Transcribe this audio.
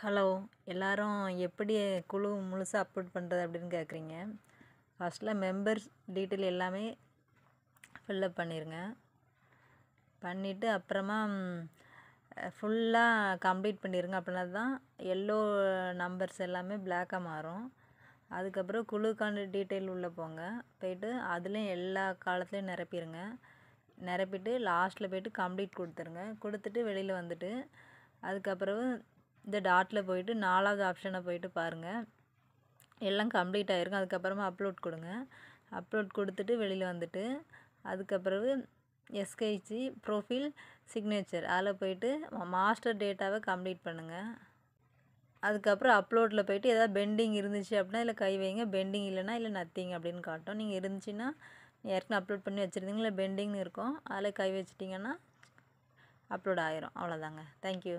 hello எல்லோரும் எப்படி குழு முழுசாக அப்லோட் பண்ணுறது அப்படின்னு கேட்குறீங்க ஃபஸ்ட்டில் மெம்பர்ஸ் டீட்டெயில் எல்லாமே ஃபில்லப் பண்ணிடுங்க பண்ணிவிட்டு அப்புறமா ஃபுல்லாக கம்ப்ளீட் பண்ணிடுங்க அப்படின்னா தான் எல்லோ நம்பர்ஸ் எல்லாமே பிளாக்காக மாறும் அதுக்கப்புறம் குழுக்கான டீட்டெயில் உள்ளே போங்க போயிட்டு அதுலேயும் எல்லா காலத்துலேயும் நிரப்பிடுங்க நிரப்பிட்டு லாஸ்ட்டில் போய்ட்டு கம்ப்ளீட் கொடுத்துருங்க கொடுத்துட்டு வெளியில் வந்துட்டு அதுக்கப்புறம் இந்த டாட்டில் போயிட்டு நாலாவது ஆப்ஷனை போயிட்டு பாருங்கள் எல்லாம் கம்ப்ளீட் ஆகிருக்கும் அதுக்கப்புறமா அப்லோட் கொடுங்க அப்லோட் கொடுத்துட்டு வெளியில் வந்துட்டு அதுக்கப்பிறகு எஸ்கேஜி ப்ரொஃபைல் சிக்னேச்சர் அதில் போயிட்டு மாஸ்டர் டேட்டாவை கம்ப்ளீட் பண்ணுங்கள் அதுக்கப்புறம் அப்லோடில் போயிட்டு எதாவது பெண்டிங் இருந்துச்சு அப்படின்னா இல்லை கை வைங்க பெண்டிங் இல்லைனா இல்லை நத்திங் அப்படின்னு காட்டும் நீங்கள் இருந்துச்சுன்னா ஏற்கனவே அப்லோட் பண்ணி வச்சுருந்தீங்களா பெண்டிங்னு இருக்கும் அதில் கை வச்சிட்டிங்கன்னா அப்லோட் ஆயிரும் அவ்வளோதாங்க தேங்க்யூ